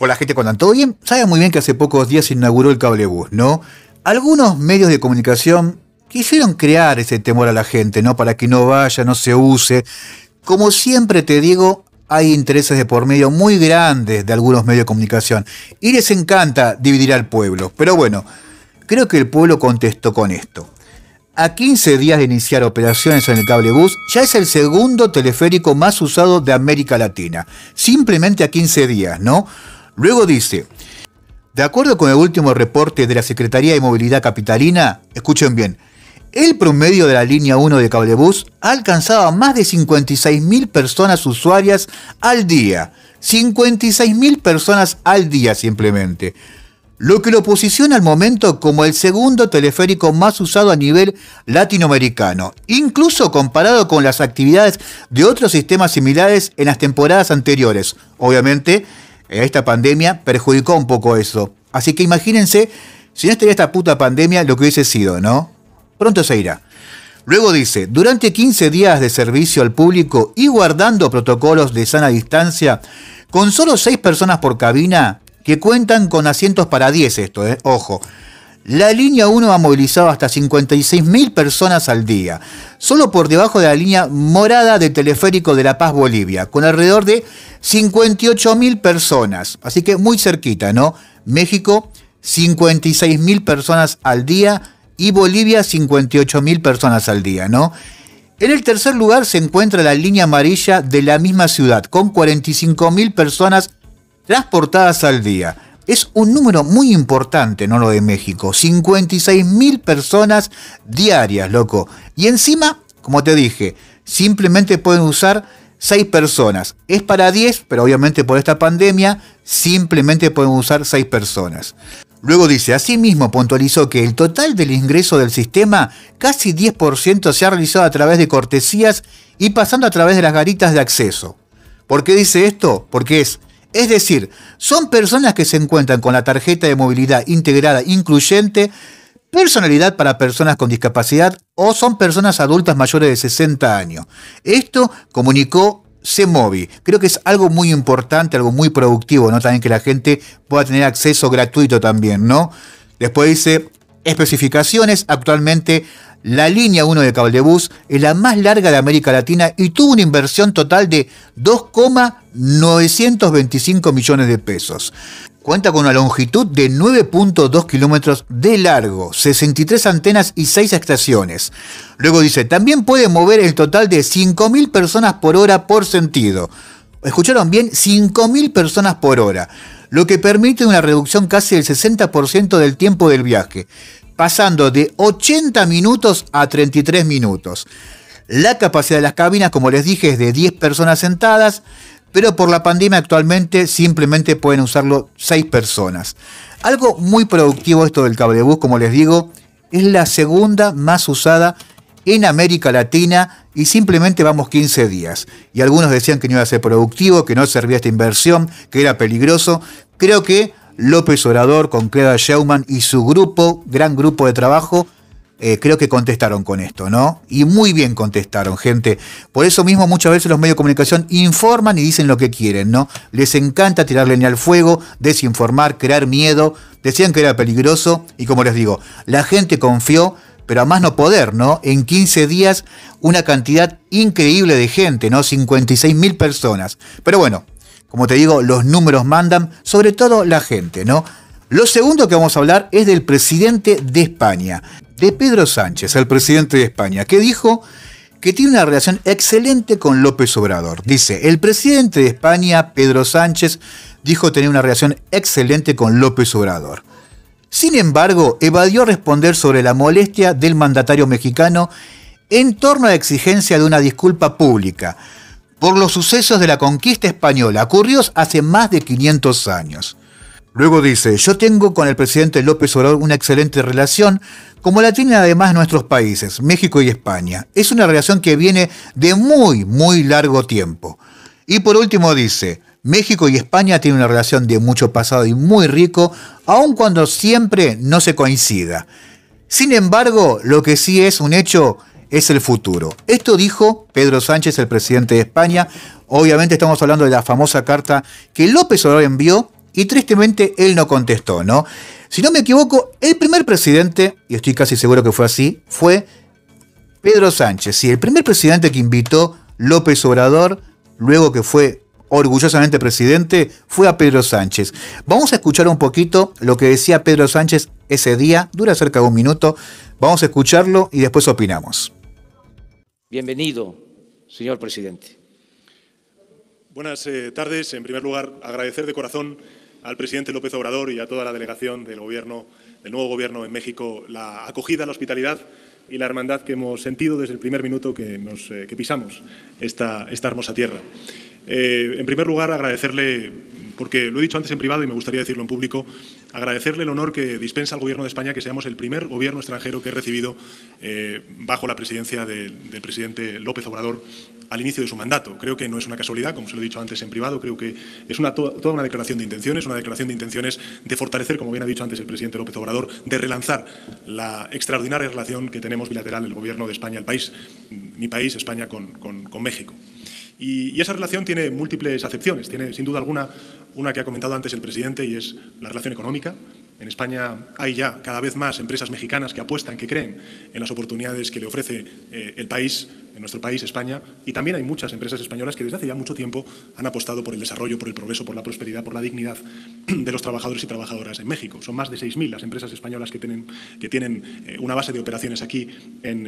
o la gente cuando todo bien, Saben muy bien que hace pocos días se inauguró el cablebús, ¿no? Algunos medios de comunicación quisieron crear ese temor a la gente, ¿no? Para que no vaya, no se use. Como siempre te digo, hay intereses de por medio muy grandes de algunos medios de comunicación y les encanta dividir al pueblo. Pero bueno, creo que el pueblo contestó con esto. A 15 días de iniciar operaciones en el cablebús, ya es el segundo teleférico más usado de América Latina. Simplemente a 15 días, ¿no? Luego dice, de acuerdo con el último reporte de la Secretaría de Movilidad Capitalina, escuchen bien, el promedio de la línea 1 de cablebús alcanzaba más de 56.000 personas usuarias al día. 56.000 personas al día simplemente. Lo que lo posiciona al momento como el segundo teleférico más usado a nivel latinoamericano, incluso comparado con las actividades de otros sistemas similares en las temporadas anteriores. Obviamente, eh, esta pandemia perjudicó un poco eso. Así que imagínense si no estaría esta puta pandemia lo que hubiese sido, ¿no? Pronto se irá. Luego dice, durante 15 días de servicio al público y guardando protocolos de sana distancia, con solo 6 personas por cabina, que cuentan con asientos para 10 esto, eh, ojo, la línea 1 ha movilizado hasta 56.000 personas al día, solo por debajo de la línea morada de Teleférico de La Paz Bolivia, con alrededor de 58.000 personas. Así que muy cerquita, ¿no? México, 56.000 personas al día y Bolivia, 58.000 personas al día, ¿no? En el tercer lugar se encuentra la línea amarilla de la misma ciudad, con 45.000 personas transportadas al día es un número muy importante, ¿no? Lo de México. 56 mil personas diarias, loco. Y encima, como te dije, simplemente pueden usar 6 personas. Es para 10, pero obviamente por esta pandemia, simplemente pueden usar 6 personas. Luego dice, asimismo puntualizó que el total del ingreso del sistema, casi 10% se ha realizado a través de cortesías y pasando a través de las garitas de acceso. ¿Por qué dice esto? Porque es es decir, son personas que se encuentran con la tarjeta de movilidad integrada incluyente, personalidad para personas con discapacidad o son personas adultas mayores de 60 años. Esto comunicó CEMOVI. Creo que es algo muy importante, algo muy productivo, ¿no? También que la gente pueda tener acceso gratuito también, ¿no? Después dice especificaciones. Actualmente la línea 1 de bus es la más larga de América Latina y tuvo una inversión total de 2, 925 millones de pesos. Cuenta con una longitud de 9.2 kilómetros de largo, 63 antenas y 6 estaciones. Luego dice, también puede mover el total de 5.000 personas por hora por sentido. ¿Escucharon bien? 5.000 personas por hora, lo que permite una reducción casi del 60% del tiempo del viaje, pasando de 80 minutos a 33 minutos. La capacidad de las cabinas, como les dije, es de 10 personas sentadas, pero por la pandemia actualmente simplemente pueden usarlo seis personas. Algo muy productivo esto del bus, como les digo, es la segunda más usada en América Latina y simplemente vamos 15 días. Y algunos decían que no iba a ser productivo, que no servía esta inversión, que era peligroso. Creo que López Orador con Cleda Schauman y su grupo, gran grupo de trabajo, eh, creo que contestaron con esto, ¿no? Y muy bien contestaron, gente. Por eso mismo muchas veces los medios de comunicación informan y dicen lo que quieren, ¿no? Les encanta tirar leña al fuego, desinformar, crear miedo. Decían que era peligroso y como les digo, la gente confió, pero a más no poder, ¿no? En 15 días una cantidad increíble de gente, ¿no? 56 mil personas. Pero bueno, como te digo, los números mandan, sobre todo la gente, ¿no? Lo segundo que vamos a hablar es del presidente de España de Pedro Sánchez, al presidente de España, que dijo que tiene una relación excelente con López Obrador. Dice, el presidente de España, Pedro Sánchez, dijo tener una relación excelente con López Obrador. Sin embargo, evadió responder sobre la molestia del mandatario mexicano en torno a la exigencia de una disculpa pública por los sucesos de la conquista española ocurridos hace más de 500 años. Luego dice, yo tengo con el presidente López Obrador una excelente relación, como la tienen además nuestros países, México y España. Es una relación que viene de muy, muy largo tiempo. Y por último dice, México y España tienen una relación de mucho pasado y muy rico, aun cuando siempre no se coincida. Sin embargo, lo que sí es un hecho es el futuro. Esto dijo Pedro Sánchez, el presidente de España. Obviamente estamos hablando de la famosa carta que López Obrador envió y tristemente él no contestó, ¿no? Si no me equivoco, el primer presidente, y estoy casi seguro que fue así, fue Pedro Sánchez. Y el primer presidente que invitó López Obrador, luego que fue orgullosamente presidente, fue a Pedro Sánchez. Vamos a escuchar un poquito lo que decía Pedro Sánchez ese día, dura cerca de un minuto. Vamos a escucharlo y después opinamos. Bienvenido, señor presidente. Buenas eh, tardes. En primer lugar, agradecer de corazón al presidente López Obrador y a toda la delegación del, gobierno, del nuevo gobierno en México la acogida, la hospitalidad y la hermandad que hemos sentido desde el primer minuto que, nos, eh, pisamos esta, esta hermosa tierra. Eh, en primer lugar, agradecerle porque lo he dicho antes en privado y me gustaría decirlo en público, agradecerle el honor que dispensa al Gobierno de España que seamos el primer gobierno extranjero que he recibido eh, bajo la presidencia del, presidente López Obrador al inicio de su mandato. Creo que no es una casualidad, como se lo he dicho antes en privado, creo que es toda una declaración de intenciones, una declaración de intenciones de fortalecer, como bien ha dicho antes el presidente López Obrador, de relanzar la extraordinaria relación que tenemos bilateral el Gobierno de España, el país, mi país, España, con México. Y, esa relación tiene múltiples acepciones. Tiene, sin duda alguna, una que ha comentado antes el presidente y es la relación económica, en España hay ya cada vez más empresas mexicanas que apuestan, que creen en las oportunidades que le ofrece eh, el país, en nuestro país, España, y también hay muchas empresas españolas que desde hace ya mucho tiempo han apostado por el desarrollo, por el progreso, por la prosperidad, por la dignidad de los trabajadores y trabajadoras en México. Son más de 6.000 las empresas españolas que tienen, que tienen eh, una base de operaciones aquí eh, en,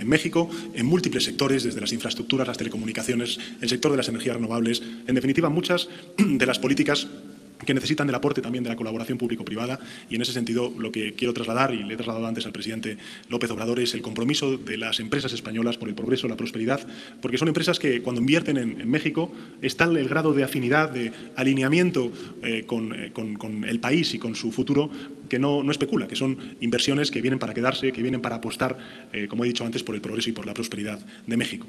en México, en múltiples sectores, desde las infraestructuras, las telecomunicaciones, el sector de las energías renovables, en definitiva muchas de las políticas que necesitan del aporte también de la colaboración público-privada y en ese sentido lo que quiero trasladar y le he trasladado antes al presidente López Obrador es el compromiso de las empresas españolas por el progreso, la prosperidad, porque son empresas que cuando invierten en, México México en el grado de afinidad, de alineamiento eh, eh, con, el país y con su futuro que no, no, especula, que son inversiones que vienen para quedarse, que vienen para apostar, eh, como he dicho antes, por el progreso y por la prosperidad de México.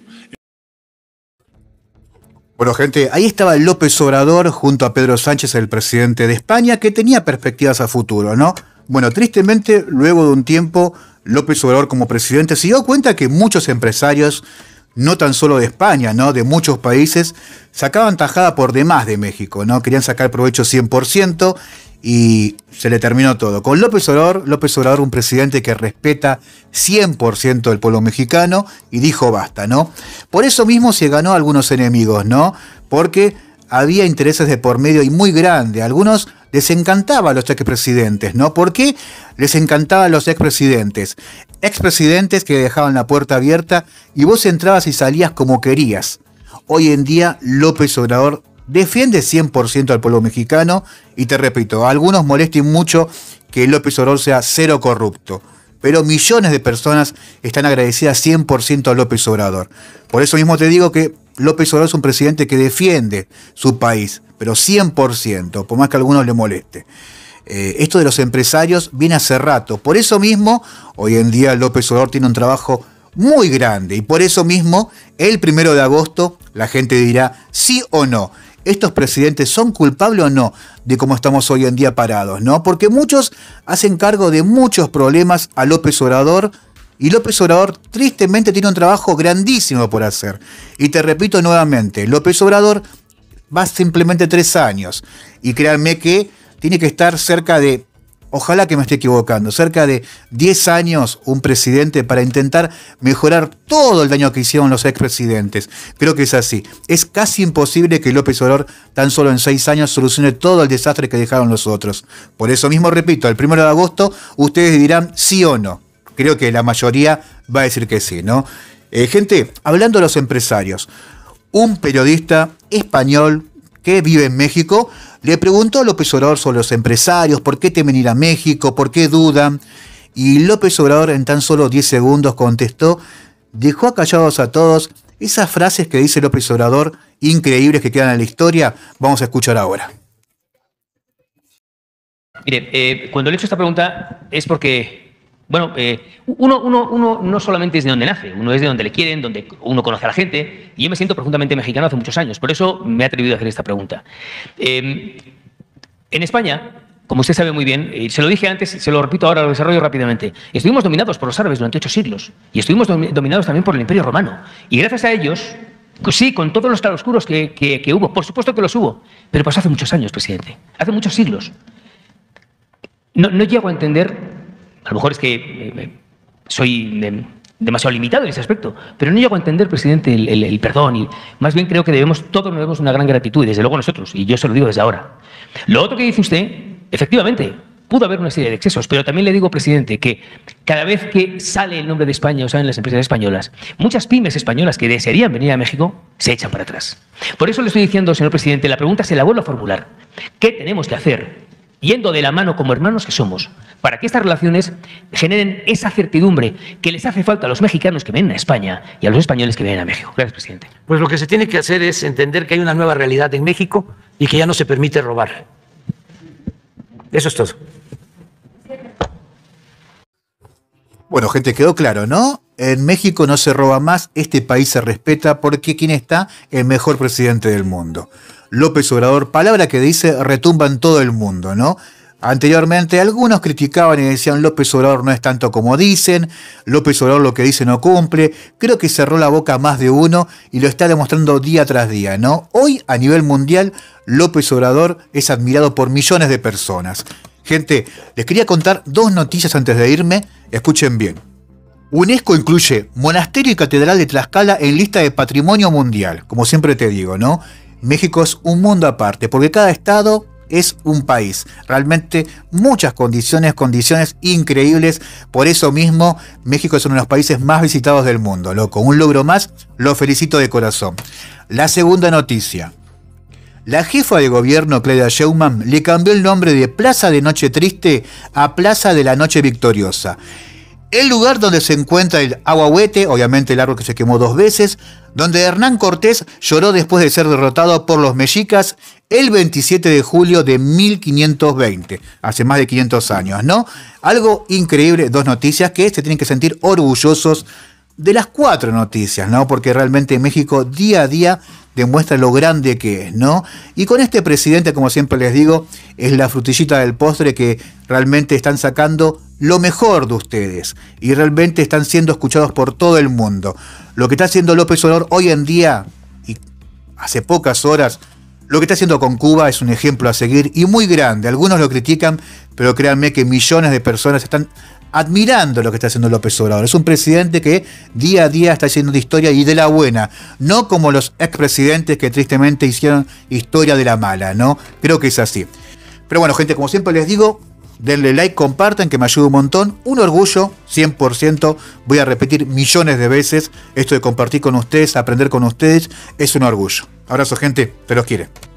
Bueno, gente, ahí estaba López Obrador junto a Pedro Sánchez, el presidente de España, que tenía perspectivas a futuro, ¿no? Bueno, tristemente, luego de un tiempo, López Obrador como presidente se dio cuenta que muchos empresarios, no tan solo de España, ¿no? De muchos países, sacaban tajada por demás de México, ¿no? Querían sacar provecho 100% y se le terminó todo. Con López Obrador, López Obrador, un presidente que respeta 100% del pueblo mexicano y dijo basta, ¿no? Por eso mismo se ganó a algunos enemigos, ¿no? Porque había intereses de por medio y muy grandes. Algunos les encantaba a los expresidentes, ¿no? ¿Por qué les encantaban los expresidentes? Expresidentes que dejaban la puerta abierta y vos entrabas y salías como querías. Hoy en día López Obrador defiende 100% al pueblo mexicano y te repito, a algunos molesten mucho que López Obrador sea cero corrupto, pero millones de personas están agradecidas 100% a López Obrador. Por eso mismo te digo que López Obrador es un presidente que defiende su país, pero 100%, por más que a algunos le moleste. Eh, esto de los empresarios viene hace rato. Por eso mismo, hoy en día López Obrador tiene un trabajo muy grande y por eso mismo, el primero de agosto, la gente dirá sí o no estos presidentes son culpables o no de cómo estamos hoy en día parados, ¿no? Porque muchos hacen cargo de muchos problemas a López Obrador y López Obrador tristemente tiene un trabajo grandísimo por hacer. Y te repito nuevamente, López Obrador va simplemente tres años y créanme que tiene que estar cerca de ojalá que me esté equivocando, cerca de 10 años un presidente para intentar mejorar todo el daño que hicieron los expresidentes. Creo que es así. Es casi imposible que López Obrador tan solo en 6 años solucione todo el desastre que dejaron los otros. Por eso mismo, repito, el 1 de agosto ustedes dirán sí o no. Creo que la mayoría va a decir que sí, ¿no? Eh, gente, hablando de los empresarios, un periodista español vive en México, le preguntó a López Obrador sobre los empresarios, por qué temen ir a México, por qué dudan. Y López Obrador en tan solo 10 segundos contestó, dejó callados a todos esas frases que dice López Obrador, increíbles que quedan en la historia, vamos a escuchar ahora. Mire, eh, cuando le he hecho esta pregunta es porque bueno, eh, uno, no solamente es de donde nace, uno es de donde le quieren, donde uno conoce a la gente. Y yo me siento profundamente mexicano hace muchos años, por eso me he atrevido a hacer esta pregunta. Eh, en España, como usted sabe muy bien, y eh, se lo dije antes, se lo repito ahora, lo desarrollo rápidamente, estuvimos dominados por los árabes durante ocho siglos y estuvimos dominados también por el Imperio Romano. Y gracias a ellos, Sí, con todos los claroscuros que, que, hubo. Por supuesto que los hubo, pero pasó hace muchos años, presidente. Hace muchos siglos. no llego a entender a lo mejor es que eh, eh, soy eh, demasiado limitado en ese aspecto, pero no llego a entender, presidente, el, perdón. más bien creo que debemos, todos nos debemos una gran gratitud, y desde luego nosotros, y yo se lo digo desde ahora. Lo otro que dice usted, efectivamente, pudo haber una serie de excesos, pero también le digo, presidente, que cada vez que sale el nombre de España o salen las empresas españolas, muchas pymes españolas que desearían venir a México se echan para atrás. Por eso le estoy diciendo, señor presidente, la pregunta se la vuelvo a formular. ¿Qué tenemos que hacer yendo de la mano como hermanos que somos, para que estas relaciones generen esa certidumbre que les hace falta a los mexicanos que vienen a España y a los españoles que vienen a México. Gracias, presidente. Pues lo que se tiene que hacer es entender que hay una nueva realidad en México y que ya no se permite robar. Eso es todo. Bueno, gente, quedó claro, ¿no? en México no se roba más, este país se respeta porque quien está el mejor presidente del mundo. López Obrador, palabra que dice retumba en todo el mundo, ¿no? Anteriormente algunos criticaban y decían López Obrador no es tanto como dicen, López Obrador lo que dice no cumple, creo que cerró la boca más de uno y lo está demostrando día tras día, ¿no? Hoy a nivel mundial López Obrador es admirado por millones de personas. Gente, les quería contar dos noticias antes de irme, escuchen bien. UNESCO incluye monasterio y catedral de Tlaxcala en lista de patrimonio mundial, como siempre te digo, ¿no? México es un mundo aparte, porque cada estado es un país. Realmente muchas condiciones, condiciones increíbles. Por eso mismo, México es uno de los países más visitados del mundo, loco. Un logro más, lo felicito de corazón. La segunda noticia. La jefa de gobierno, Claudia Sheinbaum, le cambió el nombre de Plaza de Noche Triste a Plaza de la Noche Victoriosa el lugar donde se encuentra el aguahuete, obviamente el árbol que se quemó dos veces, donde Hernán Cortés lloró después de ser derrotado por los mexicas el 27 de julio de 1520, hace más de 500 años, ¿no? Algo increíble, dos noticias que se tienen que sentir orgullosos de las cuatro noticias, ¿no? Porque realmente México día a día demuestra lo grande que es, ¿no? Y con este presidente, como siempre les digo, es la frutillita del postre que realmente están sacando lo mejor de ustedes y realmente están siendo escuchados por todo el mundo. Lo que está haciendo López Obrador hoy en día y hace pocas horas, lo que está haciendo con Cuba es un ejemplo a seguir y muy grande. Algunos lo critican, pero créanme que millones de personas están admirando lo que está haciendo López Obrador. Es un presidente que día a día está haciendo historia y de la buena, no como los expresidentes que tristemente hicieron historia de la mala, ¿no? Creo que es así. Pero bueno, gente, como siempre les digo, denle like, compartan, que me ayuda un montón. Un orgullo, 100%. Voy a repetir millones de veces esto de compartir con ustedes, aprender con ustedes, es un orgullo. Abrazo, gente, te los quiere.